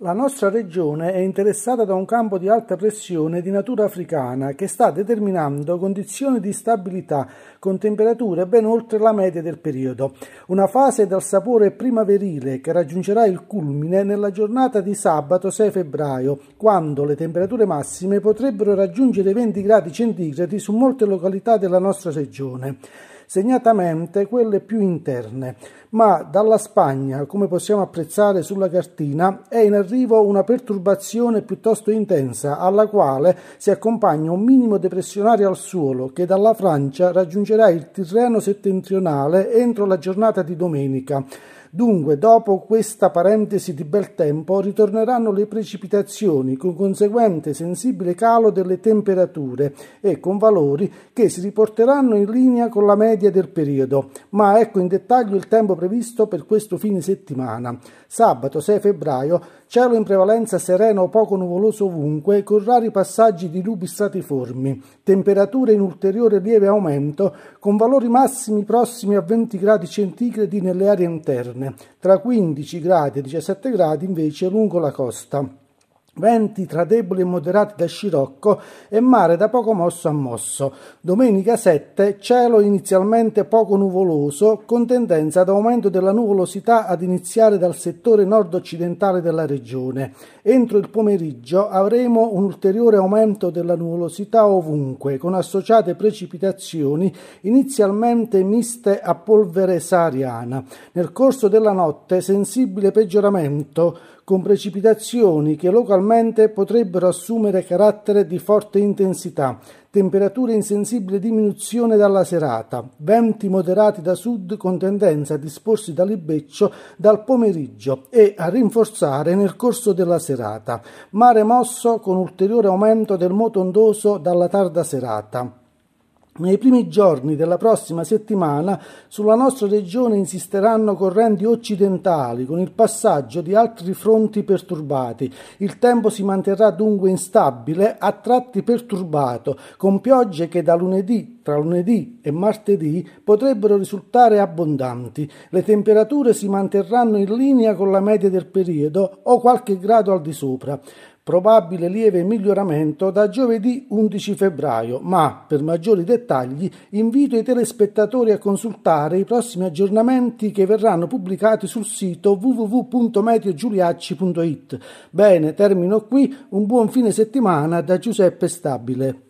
La nostra regione è interessata da un campo di alta pressione di natura africana che sta determinando condizioni di stabilità con temperature ben oltre la media del periodo. Una fase dal sapore primaverile che raggiungerà il culmine nella giornata di sabato 6 febbraio, quando le temperature massime potrebbero raggiungere i 20 gradi centigradi su molte località della nostra regione segnatamente quelle più interne, ma dalla Spagna, come possiamo apprezzare sulla cartina, è in arrivo una perturbazione piuttosto intensa, alla quale si accompagna un minimo depressionario al suolo che dalla Francia raggiungerà il Tirreno settentrionale entro la giornata di domenica. Dunque, dopo questa parentesi di bel tempo, ritorneranno le precipitazioni, con conseguente sensibile calo delle temperature e con valori che si riporteranno in linea con la media del periodo. Ma ecco in dettaglio il tempo previsto per questo fine settimana. Sabato 6 febbraio, cielo in prevalenza sereno o poco nuvoloso ovunque, con rari passaggi di nubi stratiformi. Temperature in ulteriore lieve aumento, con valori massimi prossimi a 20 gradi centigradi nelle aree interne interne, tra 15 gradi e 17 gradi invece lungo la costa. Venti tra deboli e moderati da scirocco e mare da poco mosso a mosso. Domenica 7 cielo inizialmente poco nuvoloso con tendenza ad aumento della nuvolosità ad iniziare dal settore nord-occidentale della regione. Entro il pomeriggio avremo un ulteriore aumento della nuvolosità ovunque con associate precipitazioni inizialmente miste a polvere sahariana. Nel corso della notte sensibile peggioramento con precipitazioni che localmente Localmente potrebbero assumere carattere di forte intensità, temperature in sensibile diminuzione dalla serata, venti moderati da sud con tendenza a disporsi da libeccio dal pomeriggio e a rinforzare nel corso della serata, mare mosso con ulteriore aumento del moto ondoso dalla tarda serata. Nei primi giorni della prossima settimana sulla nostra regione insisteranno correnti occidentali con il passaggio di altri fronti perturbati. Il tempo si manterrà dunque instabile, a tratti perturbato, con piogge che da lunedì, tra lunedì e martedì potrebbero risultare abbondanti. Le temperature si manterranno in linea con la media del periodo o qualche grado al di sopra probabile lieve miglioramento da giovedì 11 febbraio, ma per maggiori dettagli invito i telespettatori a consultare i prossimi aggiornamenti che verranno pubblicati sul sito www.meteogiuliacci.it. Bene, termino qui, un buon fine settimana da Giuseppe Stabile.